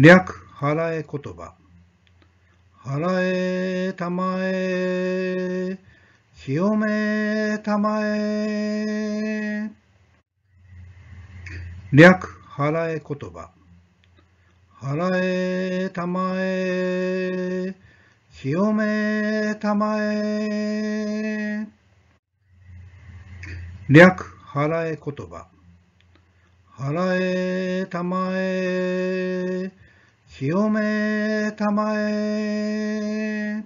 略、払え言葉。払えたまえ、清めたまえ。略、払え言葉。払えたまえ、清めたまえ。略、払え言葉。払えたまえ、清めたまえ